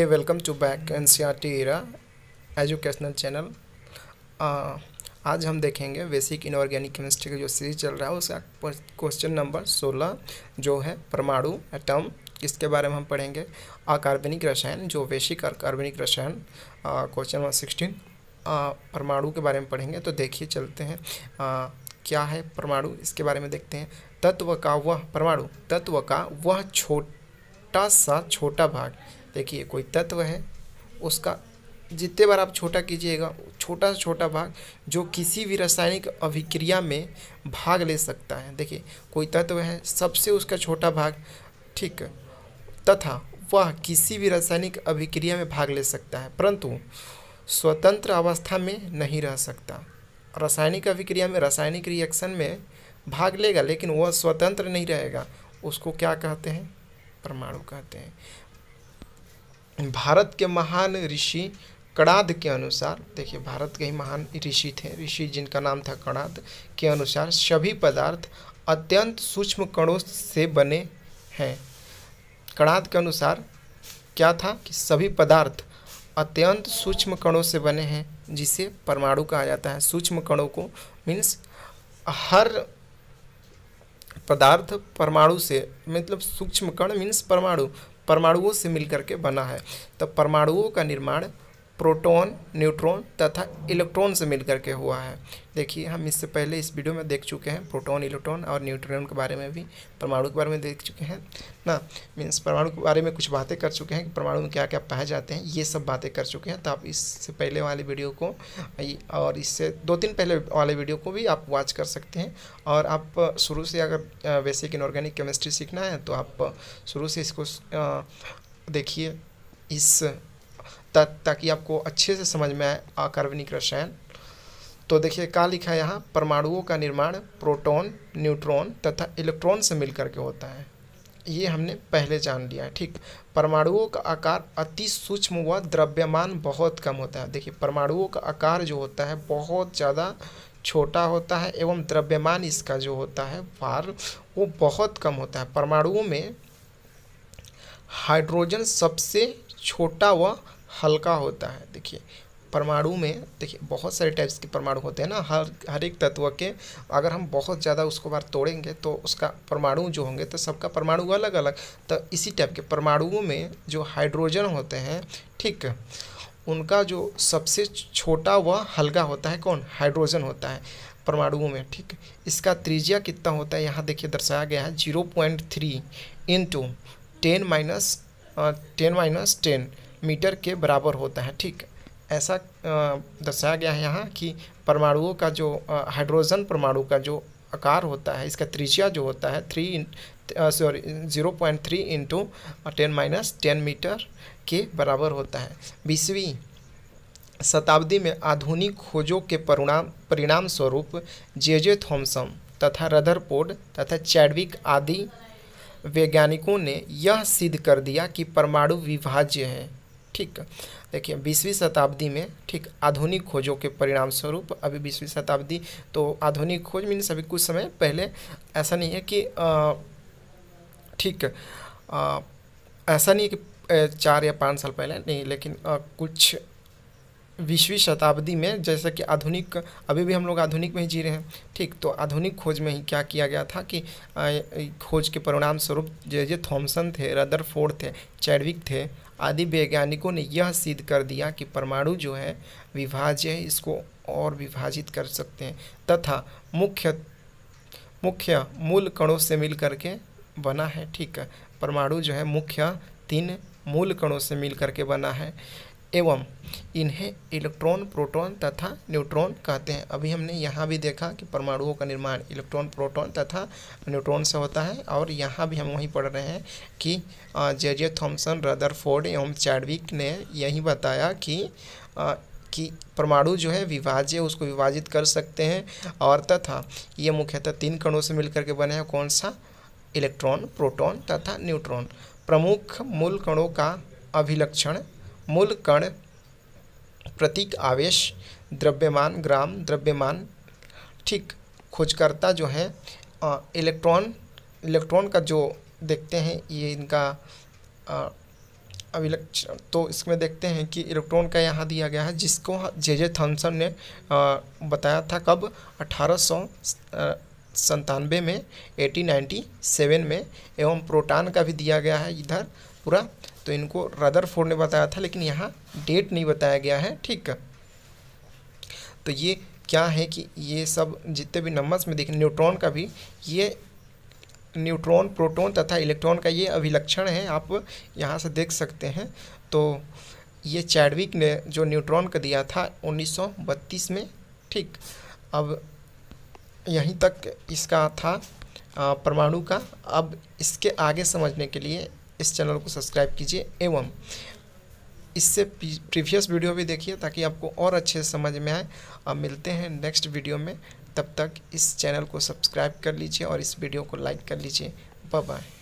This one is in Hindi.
welcome to back N C R T era educational channel आज हम देखेंगे बेसिक इनऑर्गेनिक केमिस्ट्री का जो सीरीज चल रहा है उसका क्वेश्चन नंबर सोलह जो है परमाणु एटम इसके बारे में हम पढ़ेंगे अकार्बनिक रसायन जो बेसिक अकार्बनिक रसायन क्वेश्चन नंबर सिक्सटीन परमाणु के बारे में पढ़ेंगे तो देखिए चलते हैं आ, uh, क्या है परमाणु इसके बारे में देखते हैं तत्व का वह परमाणु तत्व का वह छोटा सा छोटा भाग देखिए कोई तत्व है उसका जितने बार आप छोटा कीजिएगा छोटा से छोटा भाग जो किसी भी रासायनिक अभिक्रिया में भाग ले सकता है देखिए कोई तत्व है सबसे उसका छोटा भाग ठीक तथा वह किसी भी रासायनिक अभिक्रिया में भाग ले सकता है परंतु स्वतंत्र अवस्था में नहीं रह सकता रासायनिक अभिक्रिया में रासायनिक रिएक्शन में भाग लेगा लेकिन वह स्वतंत्र नहीं रहेगा उसको क्या कहते हैं परमाणु कहते हैं भारत के महान ऋषि कणाद के अनुसार देखिए भारत के ही महान ऋषि थे ऋषि जिनका नाम था कणाद के अनुसार सभी पदार्थ अत्यंत सूक्ष्म कणों से बने हैं कणाद के अनुसार क्या था कि सभी पदार्थ अत्यंत सूक्ष्म कणों से बने हैं जिसे परमाणु कहा जाता है सूक्ष्म कणों को मीन्स हर पदार्थ परमाणु से मतलब सूक्ष्म कण मीन्स परमाणु परमाणुओं से मिलकर के बना है तो परमाणुओं का निर्माण प्रोटॉन, न्यूट्रॉन तथा इलेक्ट्रॉन से मिलकर के हुआ है देखिए हम इससे पहले इस वीडियो में देख चुके हैं प्रोटॉन, इलेक्ट्रॉन और न्यूट्रॉन के बारे में भी परमाणु के बारे में देख चुके हैं ना मीन्स परमाणु के बारे में कुछ बातें कर चुके हैं कि परमाणु में क्या क्या पाए जाते हैं ये सब बातें कर चुके हैं तो आप इससे पहले वाले वीडियो को और इससे दो तीन पहले वाले वीडियो को भी आप वॉच कर सकते हैं और आप शुरू से अगर बेसिक इनऑर्गेनिक केमिस्ट्री सीखना है तो आप शुरू से इसको देखिए इस ताकि आपको अच्छे से समझ में आए अकार्बनिक रसायन तो देखिए क्या लिखा है यहाँ परमाणुओं का निर्माण प्रोटॉन, न्यूट्रॉन तथा इलेक्ट्रॉन से मिलकर के होता है ये हमने पहले जान लिया है ठीक परमाणुओं का आकार अति सूक्ष्म व द्रव्यमान बहुत कम होता है देखिए परमाणुओं का आकार जो होता है बहुत ज़्यादा छोटा होता है एवं द्रव्यमान इसका जो होता है भार वो बहुत कम होता है परमाणुओं में हाइड्रोजन सबसे छोटा व हल्का होता है देखिए परमाणु में देखिए बहुत सारे टाइप्स के परमाणु होते हैं ना हर हर एक तत्व के अगर हम बहुत ज़्यादा उसको बार तोड़ेंगे तो उसका परमाणु जो होंगे तो सबका परमाणु अलग अलग तो इसी टाइप के परमाणुओं में जो हाइड्रोजन होते हैं ठीक उनका जो सबसे छोटा व हल्का होता है कौन हाइड्रोजन होता है परमाणुओं में ठीक इसका त्रिज्या कितना होता है यहाँ देखिए दर्शाया गया है zero point three into ten minus ten minus ten metre के बराबर होता है ठीक ऐसा दर्शाया गया है यहाँ कि परमाणुओं का जो हाइड्रोजन परमाणु का जो आकार होता है इसका त्रिज्या जो होता है three sorry zero point three into ten minus ten metre के बराबर होता है बीसवीं शताब्दी में आधुनिक खोजों के परिणाम परिणाम स्वरूप जे जे थॉम्सन तथा रदरपोर्ड तथा चैडविक आदि वैज्ञानिकों ने यह सिद्ध कर दिया कि परमाणु विभाज्य है ठीक देखिए बीसवीं शताब्दी में ठीक आधुनिक खोजों के परिणाम स्वरूप अभी बीसवीं शताब्दी तो आधुनिक खोज मीन्स अभी कुछ समय पहले ऐसा नहीं है कि ठीक ऐसा नहीं है कि चार या पाँच साल पहले नहीं लेकिन आ, कुछ बीसवीं शताब्दी में जैसा कि आधुनिक अभी भी हम लोग आधुनिक में ही जी रहे हैं ठीक तो आधुनिक खोज में ही क्या किया गया था कि खोज के परिणाम स्वरूप जो जे थॉम्सन थे रदर फोर्ड थे चैडविक थे आदि वैज्ञानिकों ने यह सिद्ध कर दिया कि परमाणु जो है विभाज्य है इसको और विभाजित कर सकते हैं तथा मुख्य मुख्य मूल कणों से मिल करके बना है ठीक है परमाणु जो है मुख्य तीन मूल कणों से मिल करके बना है एवं इन्हें इलेक्ट्रॉन प्रोटॉन तथा न्यूट्रॉन कहते हैं अभी हमने यहाँ भी देखा कि परमाणुओं का निर्माण इलेक्ट्रॉन प्रोटॉन तथा न्यूट्रॉन से होता है और यहाँ भी हम वहीं पढ़ रहे हैं कि जे जे थॉम्सन रदरफोर्ड एवं चैडविक ने यही बताया कि आ, कि परमाणु जो है विभाज्य उसको विभाजित कर सकते हैं और तथा ये मुख्यतः तीन कणों से मिलकर के बने हैं कौन सा इलेक्ट्रॉन प्रोटॉन तथा न्यूट्रॉन प्रमुख मूल कणों का अभिलक्षण मूल कण प्रतीक आवेश द्रव्यमान ग्राम द्रव्यमान ठीक खोजकर्ता जो है इलेक्ट्रॉन इलेक्ट्रॉन का जो देखते हैं ये इनका अब तो इसमें देखते हैं कि इलेक्ट्रॉन का यहाँ दिया गया है जिसको जे जे थॉमसन ने आ, बताया था कब अठारह सौ संतानवे में एटीन नाइन्टी सेवन में एवं प्रोटॉन का भी दिया गया है इधर पूरा तो इनको रदर फोर्ड ने बताया था लेकिन यहाँ डेट नहीं बताया गया है ठीक तो ये क्या है कि ये सब जितने भी नंबर्स में देखें न्यूट्रॉन का भी ये न्यूट्रॉन प्रोटॉन तथा इलेक्ट्रॉन का ये अभिलक्षण है आप यहाँ से देख सकते हैं तो ये चैडविक ने जो न्यूट्रॉन का दिया था 1932 में ठीक अब यहीं तक इसका था परमाणु का अब इसके आगे समझने के लिए इस चैनल को सब्सक्राइब कीजिए एवं इससे प्रीवियस वीडियो भी देखिए ताकि आपको और अच्छे समझ में आए अब मिलते हैं नेक्स्ट वीडियो में तब तक इस चैनल को सब्सक्राइब कर लीजिए और इस वीडियो को लाइक कर लीजिए बाय